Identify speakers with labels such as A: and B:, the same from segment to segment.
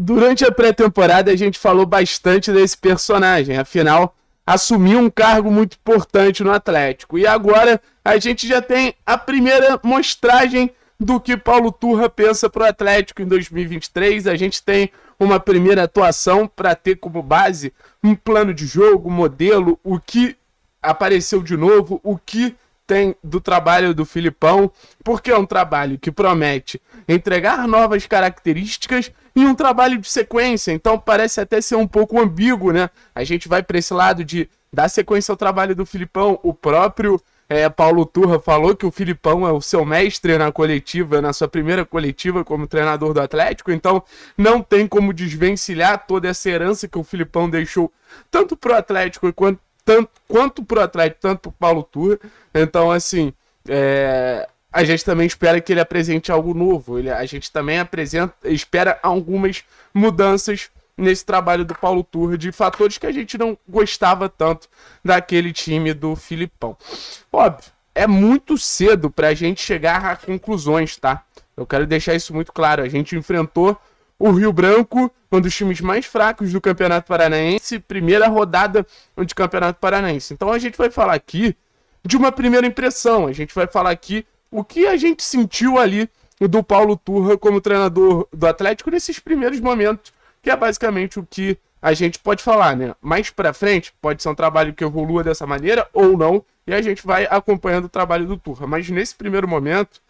A: Durante a pré-temporada, a gente falou bastante desse personagem, afinal, assumiu um cargo muito importante no Atlético. E agora a gente já tem a primeira mostragem do que Paulo Turra pensa para o Atlético em 2023. A gente tem uma primeira atuação para ter como base um plano de jogo, modelo, o que apareceu de novo, o que tem do trabalho do Filipão, porque é um trabalho que promete entregar novas características e um trabalho de sequência. Então parece até ser um pouco ambíguo, né? A gente vai para esse lado de dar sequência ao trabalho do Filipão. O próprio é, Paulo Turra falou que o Filipão é o seu mestre na coletiva, na sua primeira coletiva como treinador do Atlético. Então não tem como desvencilhar toda essa herança que o Filipão deixou tanto para o Atlético quanto tanto quanto pro Atlético, tanto pro Paulo Turra. Então assim, é a gente também espera que ele apresente algo novo. Ele, a gente também apresenta, espera algumas mudanças nesse trabalho do Paulo Turra de fatores que a gente não gostava tanto daquele time do Filipão. Óbvio, é muito cedo para a gente chegar a conclusões, tá? Eu quero deixar isso muito claro. A gente enfrentou o Rio Branco, um dos times mais fracos do Campeonato Paranaense, primeira rodada de Campeonato Paranaense. Então a gente vai falar aqui de uma primeira impressão. A gente vai falar aqui o que a gente sentiu ali do Paulo Turra como treinador do Atlético nesses primeiros momentos, que é basicamente o que a gente pode falar, né? Mais para frente, pode ser um trabalho que evolua dessa maneira ou não, e a gente vai acompanhando o trabalho do Turra. Mas nesse primeiro momento,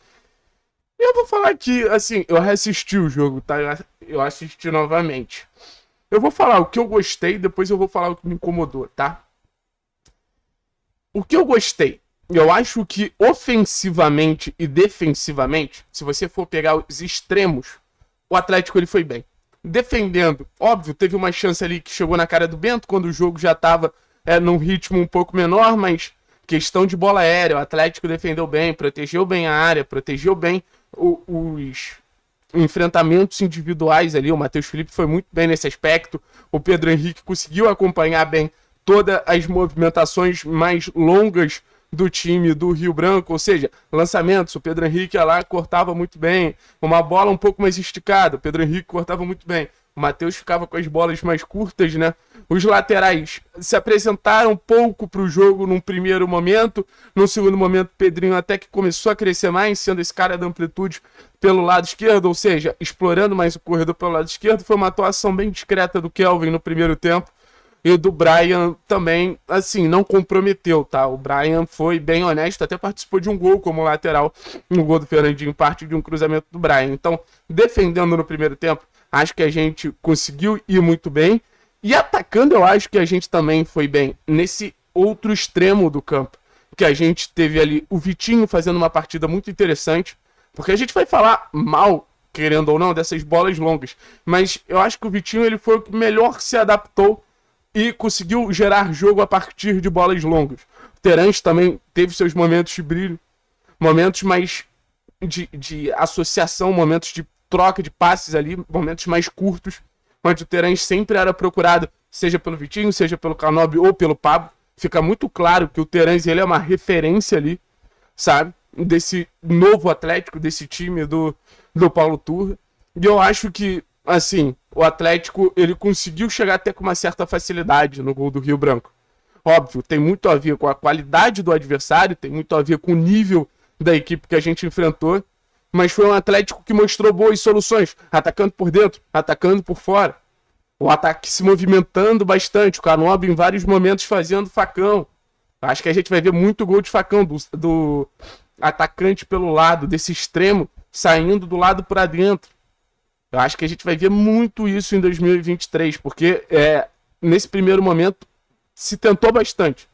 A: eu vou falar que, assim, eu reassisti o jogo, tá? Eu assisti novamente. Eu vou falar o que eu gostei, depois eu vou falar o que me incomodou, tá? O que eu gostei? eu acho que ofensivamente e defensivamente, se você for pegar os extremos, o Atlético ele foi bem. Defendendo, óbvio, teve uma chance ali que chegou na cara do Bento quando o jogo já estava é, num ritmo um pouco menor, mas questão de bola aérea, o Atlético defendeu bem, protegeu bem a área, protegeu bem o, os enfrentamentos individuais ali. O Matheus Felipe foi muito bem nesse aspecto, o Pedro Henrique conseguiu acompanhar bem todas as movimentações mais longas do time do Rio Branco, ou seja, lançamentos, o Pedro Henrique lá cortava muito bem, uma bola um pouco mais esticada, o Pedro Henrique cortava muito bem, o Matheus ficava com as bolas mais curtas, né? Os laterais se apresentaram pouco para o jogo num primeiro momento, no segundo momento Pedrinho até que começou a crescer mais, sendo esse cara da amplitude pelo lado esquerdo, ou seja, explorando mais o corredor pelo lado esquerdo, foi uma atuação bem discreta do Kelvin no primeiro tempo, e do Brian também, assim, não comprometeu, tá? O Brian foi bem honesto, até participou de um gol como lateral no gol do Fernandinho, parte de um cruzamento do Brian. Então, defendendo no primeiro tempo, acho que a gente conseguiu ir muito bem. E atacando, eu acho que a gente também foi bem nesse outro extremo do campo. Que a gente teve ali o Vitinho fazendo uma partida muito interessante. Porque a gente vai falar mal querendo ou não, dessas bolas longas. Mas eu acho que o Vitinho ele foi o que melhor se adaptou e conseguiu gerar jogo a partir de bolas longas. Terence também teve seus momentos de brilho, momentos mais de, de associação, momentos de troca de passes ali, momentos mais curtos, onde o Terence sempre era procurado, seja pelo Vitinho, seja pelo Canobi ou pelo Pablo. Fica muito claro que o Terence ele é uma referência ali, sabe? Desse novo Atlético, desse time do, do Paulo Turra. E eu acho que, assim, o Atlético ele conseguiu chegar até com uma certa facilidade no gol do Rio Branco. Óbvio, tem muito a ver com a qualidade do adversário, tem muito a ver com o nível da equipe que a gente enfrentou, mas foi um Atlético que mostrou boas soluções, atacando por dentro, atacando por fora. O ataque se movimentando bastante, o Canoba em vários momentos fazendo facão. Acho que a gente vai ver muito gol de facão do, do atacante pelo lado, desse extremo, saindo do lado para dentro. Eu acho que a gente vai ver muito isso em 2023, porque é, nesse primeiro momento se tentou bastante.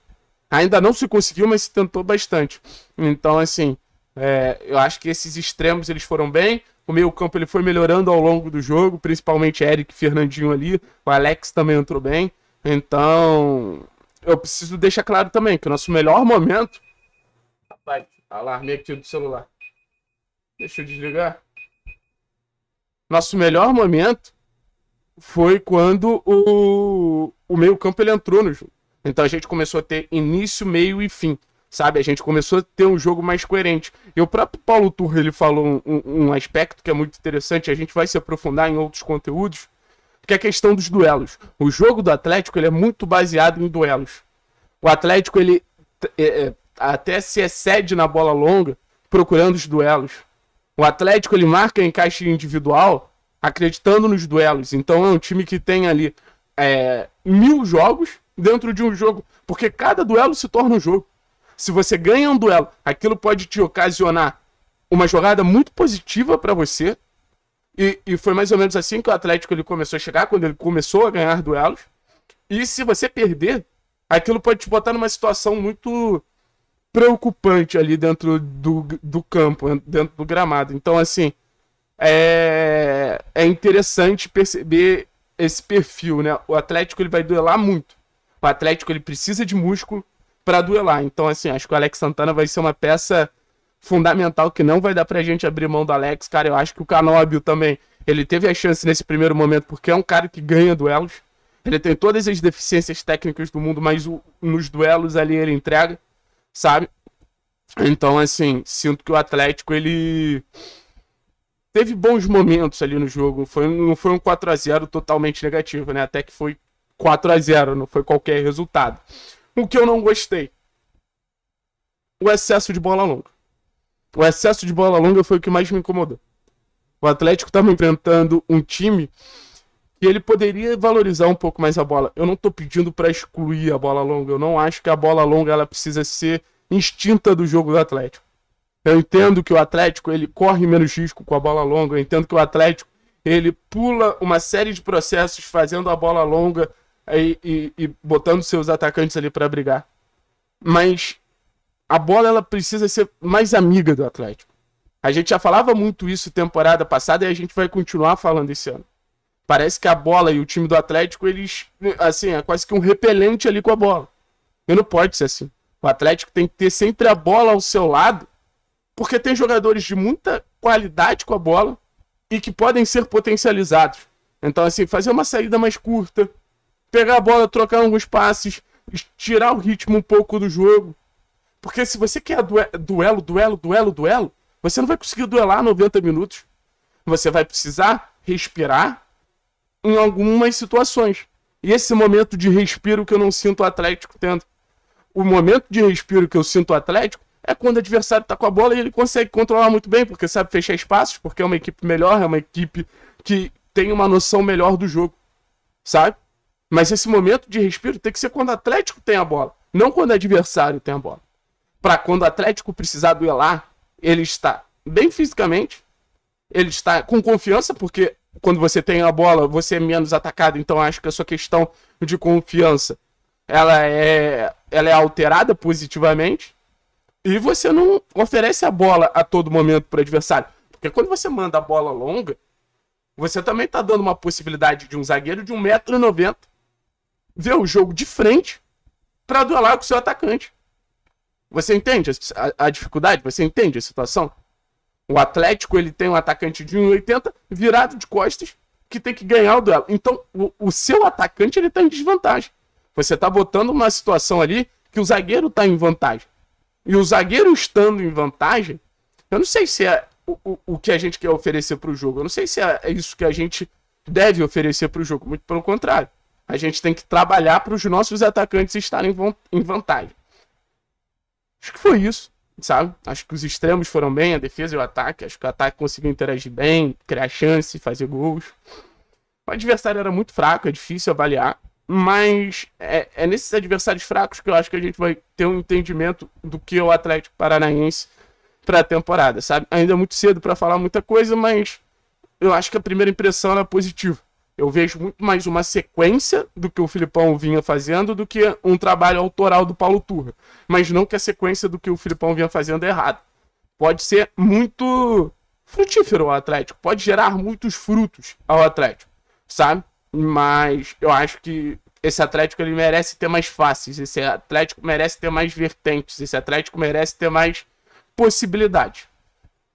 A: Ainda não se conseguiu, mas se tentou bastante. Então, assim, é, eu acho que esses extremos eles foram bem. O meio campo ele foi melhorando ao longo do jogo, principalmente Eric Fernandinho ali. O Alex também entrou bem. Então, eu preciso deixar claro também que o nosso melhor momento. Rapaz, alarme aqui do celular. Deixa eu desligar. Nosso melhor momento foi quando o, o meio-campo ele entrou no jogo. Então a gente começou a ter início, meio e fim, sabe? A gente começou a ter um jogo mais coerente. E o próprio Paulo Turra ele falou um, um aspecto que é muito interessante, a gente vai se aprofundar em outros conteúdos, que é a questão dos duelos. O jogo do Atlético ele é muito baseado em duelos. O Atlético ele é, é, até se excede na bola longa procurando os duelos. O Atlético ele marca em caixa individual, acreditando nos duelos. Então é um time que tem ali é, mil jogos dentro de um jogo, porque cada duelo se torna um jogo. Se você ganha um duelo, aquilo pode te ocasionar uma jogada muito positiva para você. E, e, foi mais ou menos assim que o Atlético ele começou a chegar, quando ele começou a ganhar duelos. E se você perder, aquilo pode te botar numa situação muito preocupante ali dentro do, do campo, dentro do gramado. Então, assim, é, é interessante perceber esse perfil, né? O Atlético ele vai duelar muito. O Atlético ele precisa de músculo para duelar. Então, assim, acho que o Alex Santana vai ser uma peça fundamental que não vai dar pra gente abrir mão do Alex, cara. Eu acho que o Canóbio também, ele teve a chance nesse primeiro momento, porque é um cara que ganha duelos. Ele tem todas as deficiências técnicas do mundo, mas o, nos duelos ali ele entrega sabe? Então, assim, sinto que o Atlético ele teve bons momentos ali no jogo. Foi, não foi um 4 a 0 totalmente negativo, né? Até que foi 4 a 0 não foi qualquer resultado. O que eu não gostei? O excesso de bola longa. O excesso de bola longa foi o que mais me incomodou. O Atlético estava enfrentando um time que ele poderia valorizar um pouco mais a bola. Eu não estou pedindo para excluir a bola longa. Eu não acho que a bola longa ela precisa ser instinta do jogo do Atlético. Eu entendo que o Atlético ele corre menos risco com a bola longa. Eu entendo que o Atlético ele pula uma série de processos fazendo a bola longa e, e, e botando seus atacantes ali para brigar. Mas a bola ela precisa ser mais amiga do Atlético. A gente já falava muito isso temporada passada e a gente vai continuar falando esse ano. Parece que a bola e o time do Atlético, eles. Assim, é quase que um repelente ali com a bola. E não pode ser assim. O Atlético tem que ter sempre a bola ao seu lado, porque tem jogadores de muita qualidade com a bola e que podem ser potencializados. Então, assim, fazer uma saída mais curta, pegar a bola, trocar alguns passes, tirar o ritmo um pouco do jogo. Porque se você quer du duelo, duelo, duelo, duelo, você não vai conseguir duelar 90 minutos. Você vai precisar respirar, em algumas situações. E esse momento de respiro que eu não sinto o Atlético tendo. O momento de respiro que eu sinto o Atlético é quando o adversário está com a bola e ele consegue controlar muito bem, porque sabe fechar espaços, porque é uma equipe melhor, é uma equipe que tem uma noção melhor do jogo, sabe? Mas esse momento de respiro tem que ser quando o Atlético tem a bola, não quando o adversário tem a bola. Para quando o Atlético precisar duelar, ele está bem fisicamente, ele está com confiança, porque quando você tem a bola, você é menos atacado. Então acho que a sua questão de confiança ela é, ela é alterada positivamente. E você não oferece a bola a todo momento para o adversário. Porque quando você manda a bola longa, você também está dando uma possibilidade de um zagueiro de 1,90m ver o jogo de frente para duelar com o seu atacante. Você entende a, a, dificuldade? Você entende a situação? O Atlético ele tem um atacante de 1,80 virado de costas que tem que ganhar o duelo. Então, o, o seu atacante ele está em desvantagem. Você está botando uma situação ali que o zagueiro está em vantagem. E o zagueiro estando em vantagem, eu não sei se é o, o, o que a gente quer oferecer para o jogo. Eu não sei se é, é isso que a gente deve oferecer para o jogo. Muito pelo contrário. A gente tem que trabalhar para os nossos atacantes estarem em vantagem. Acho que foi isso sabe? Acho que os extremos foram bem, a defesa e o ataque. Acho que o ataque conseguiu interagir bem, criar chance, fazer gols. O adversário era muito fraco, é difícil avaliar. Mas é, é nesses adversários fracos que eu acho que a gente vai ter um entendimento do que é o Atlético Paranaense para a temporada, sabe? Ainda é muito cedo para falar muita coisa, mas eu acho que a primeira impressão era positiva. Eu vejo muito mais uma sequência do que o Filipão vinha fazendo do que um trabalho autoral do Paulo Turra. Mas não que a sequência do que o Filipão vinha fazendo é errada. Pode ser muito frutífero o Atlético, pode gerar muitos frutos ao Atlético, sabe? Mas eu acho que esse Atlético ele merece ter mais faces, esse Atlético merece ter mais vertentes, esse Atlético merece ter mais possibilidade.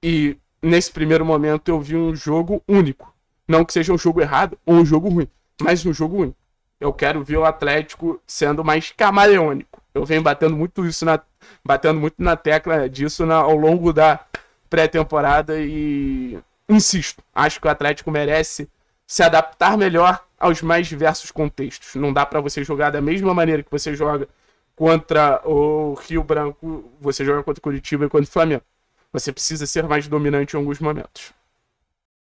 A: E nesse primeiro momento eu vi um jogo único não que seja um jogo errado ou um jogo ruim, mas um jogo ruim. Eu quero ver o Atlético sendo mais camaleônico. Eu venho batendo muito isso na batendo muito na tecla disso na, ao longo da pré-temporada e insisto, acho que o Atlético merece se adaptar melhor aos mais diversos contextos. Não dá para você jogar da mesma maneira que você joga contra o Rio Branco, você joga contra o Curitiba e contra o Flamengo. Você precisa ser mais dominante em alguns momentos.